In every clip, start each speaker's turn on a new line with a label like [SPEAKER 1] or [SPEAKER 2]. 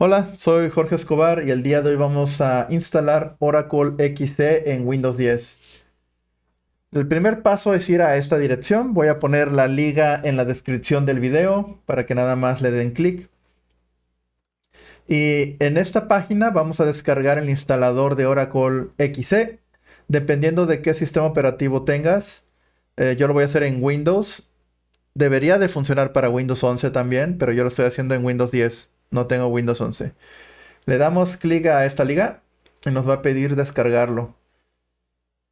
[SPEAKER 1] Hola, soy Jorge Escobar y el día de hoy vamos a instalar Oracle XE en Windows 10. El primer paso es ir a esta dirección. Voy a poner la liga en la descripción del video para que nada más le den clic. Y en esta página vamos a descargar el instalador de Oracle XE. Dependiendo de qué sistema operativo tengas, eh, yo lo voy a hacer en Windows. Debería de funcionar para Windows 11 también, pero yo lo estoy haciendo en Windows 10 no tengo Windows 11. Le damos clic a esta liga y nos va a pedir descargarlo.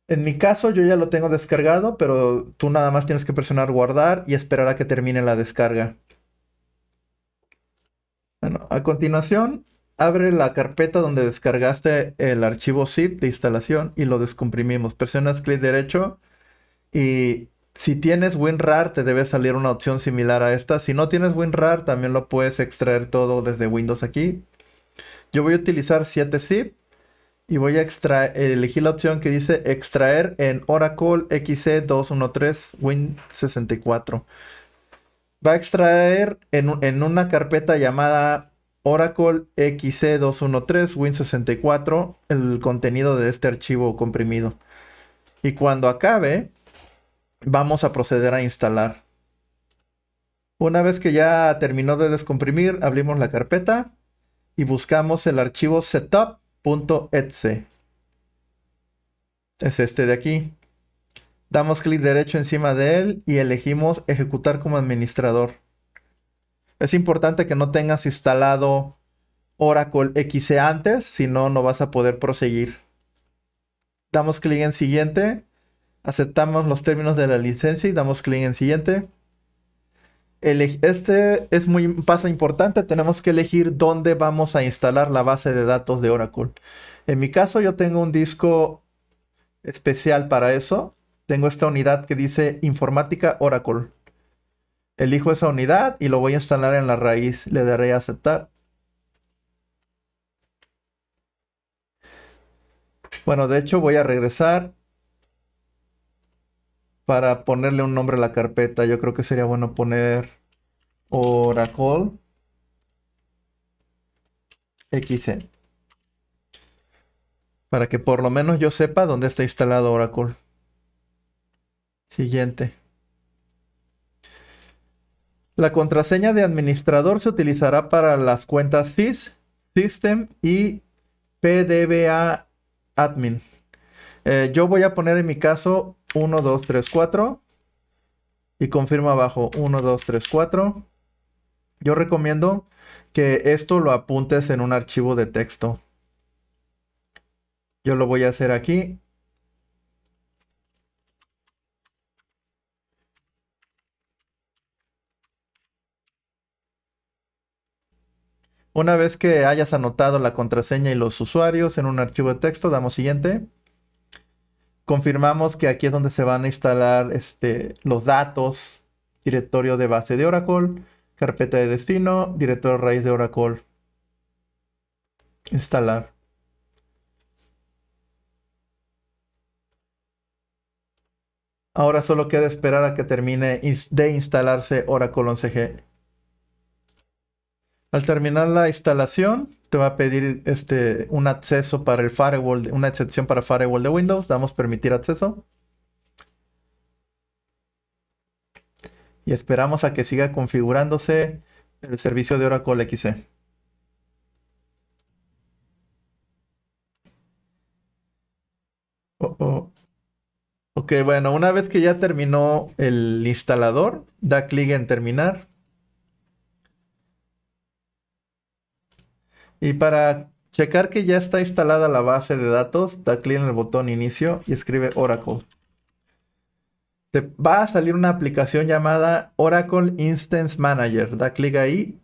[SPEAKER 1] En mi caso yo ya lo tengo descargado, pero tú nada más tienes que presionar guardar y esperar a que termine la descarga. Bueno, a continuación abre la carpeta donde descargaste el archivo zip de instalación y lo descomprimimos. Presionas clic derecho y si tienes WinRAR, te debe salir una opción similar a esta. Si no tienes WinRAR, también lo puedes extraer todo desde Windows aquí. Yo voy a utilizar 7zip y voy a extraer, elegir la opción que dice extraer en Oracle XC213 Win64. Va a extraer en, en una carpeta llamada Oracle XC213 Win64 el contenido de este archivo comprimido. Y cuando acabe, vamos a proceder a instalar. Una vez que ya terminó de descomprimir, abrimos la carpeta y buscamos el archivo setup.exe. Es este de aquí. Damos clic derecho encima de él y elegimos ejecutar como administrador. Es importante que no tengas instalado Oracle XE antes, si no, no vas a poder proseguir. Damos clic en siguiente Aceptamos los términos de la licencia y damos clic en siguiente. este es muy, un paso importante. Tenemos que elegir dónde vamos a instalar la base de datos de Oracle. En mi caso, yo tengo un disco especial para eso. Tengo esta unidad que dice Informática Oracle. Elijo esa unidad y lo voy a instalar en la raíz. Le daré a aceptar. Bueno, de hecho voy a regresar para ponerle un nombre a la carpeta, yo creo que sería bueno poner Oracle XE. Para que por lo menos yo sepa dónde está instalado Oracle. Siguiente. La contraseña de administrador se utilizará para las cuentas Sys. System y PDBA Admin. Eh, yo voy a poner en mi caso 1, 2, 3, 4. Y confirma abajo 1, 2, 3, 4. Yo recomiendo que esto lo apuntes en un archivo de texto. Yo lo voy a hacer aquí. Una vez que hayas anotado la contraseña y los usuarios en un archivo de texto, damos siguiente confirmamos que aquí es donde se van a instalar este, los datos, directorio de base de Oracle, carpeta de destino, directorio raíz de Oracle. Instalar. Ahora solo queda esperar a que termine de instalarse Oracle 11G. Al terminar la instalación, te va a pedir este, un acceso para el firewall, una excepción para firewall de Windows. Damos permitir acceso. Y esperamos a que siga configurándose el servicio de Oracle XC. Oh, oh. Ok, bueno, una vez que ya terminó el instalador, da clic en terminar. Y para checar que ya está instalada la base de datos, da clic en el botón inicio y escribe Oracle. Te va a salir una aplicación llamada Oracle Instance Manager. Da clic ahí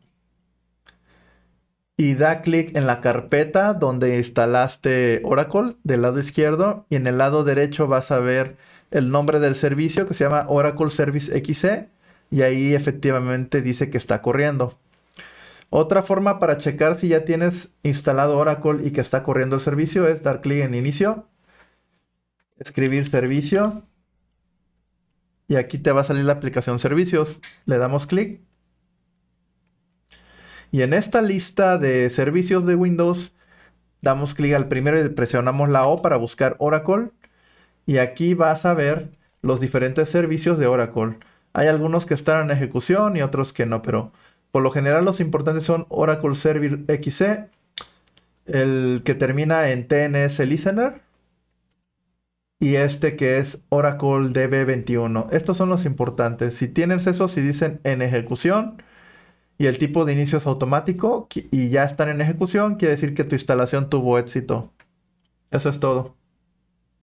[SPEAKER 1] y da clic en la carpeta donde instalaste Oracle del lado izquierdo y en el lado derecho vas a ver el nombre del servicio que se llama Oracle Service XC y ahí efectivamente dice que está corriendo. Otra forma para checar si ya tienes instalado Oracle y que está corriendo el servicio es dar clic en inicio, escribir servicio y aquí te va a salir la aplicación servicios. Le damos clic. Y en esta lista de servicios de Windows damos clic al primero y presionamos la O para buscar Oracle. Y aquí vas a ver los diferentes servicios de Oracle. Hay algunos que están en ejecución y otros que no, pero por lo general los importantes son Oracle Server XC, el que termina en TNS Listener y este que es Oracle DB21. Estos son los importantes. Si tienes eso, si dicen en ejecución y el tipo de inicio es automático y ya están en ejecución, quiere decir que tu instalación tuvo éxito. Eso es todo.